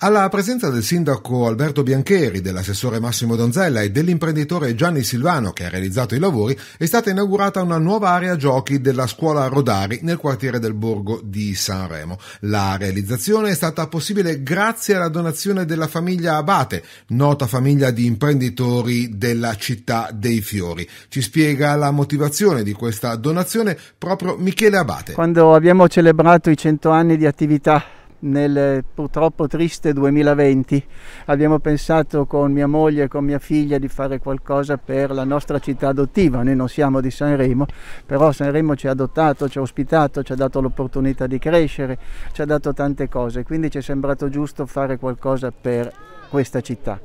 Alla presenza del sindaco Alberto Biancheri, dell'assessore Massimo Donzella e dell'imprenditore Gianni Silvano che ha realizzato i lavori, è stata inaugurata una nuova area giochi della scuola Rodari nel quartiere del Borgo di Sanremo. La realizzazione è stata possibile grazie alla donazione della famiglia Abate, nota famiglia di imprenditori della città dei fiori. Ci spiega la motivazione di questa donazione proprio Michele Abate. Quando abbiamo celebrato i 100 anni di attività nel purtroppo triste 2020 abbiamo pensato con mia moglie e con mia figlia di fare qualcosa per la nostra città adottiva, noi non siamo di Sanremo, però Sanremo ci ha adottato, ci ha ospitato, ci ha dato l'opportunità di crescere, ci ha dato tante cose, quindi ci è sembrato giusto fare qualcosa per questa città.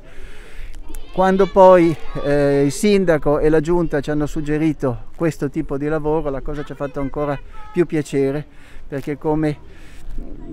Quando poi eh, il sindaco e la giunta ci hanno suggerito questo tipo di lavoro, la cosa ci ha fatto ancora più piacere perché come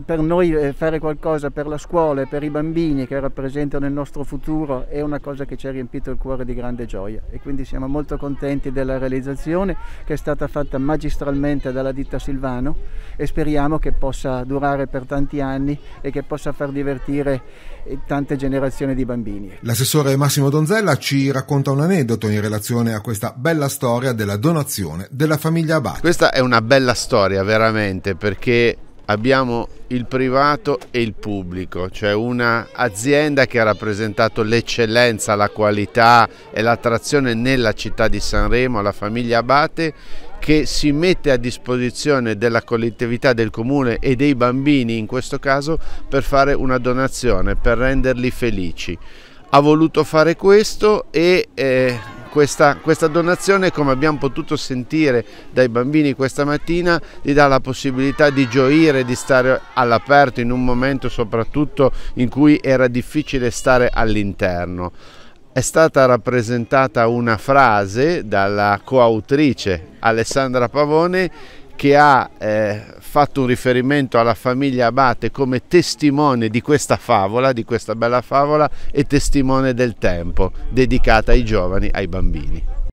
per noi eh, fare qualcosa per la scuola e per i bambini che rappresentano il nostro futuro è una cosa che ci ha riempito il cuore di grande gioia e quindi siamo molto contenti della realizzazione che è stata fatta magistralmente dalla ditta Silvano e speriamo che possa durare per tanti anni e che possa far divertire eh, tante generazioni di bambini. L'assessore Massimo Donzella ci racconta un aneddoto in relazione a questa bella storia della donazione della famiglia Abate. Questa è una bella storia veramente perché abbiamo il privato e il pubblico, cioè un'azienda che ha rappresentato l'eccellenza, la qualità e l'attrazione nella città di Sanremo, la famiglia Abate, che si mette a disposizione della collettività del comune e dei bambini in questo caso per fare una donazione, per renderli felici. Ha voluto fare questo e... Eh, questa, questa donazione, come abbiamo potuto sentire dai bambini questa mattina, gli dà la possibilità di gioire, di stare all'aperto in un momento soprattutto in cui era difficile stare all'interno è stata rappresentata una frase dalla coautrice Alessandra Pavone che ha eh, fatto un riferimento alla famiglia Abate come testimone di questa favola, di questa bella favola e testimone del tempo dedicata ai giovani, ai bambini.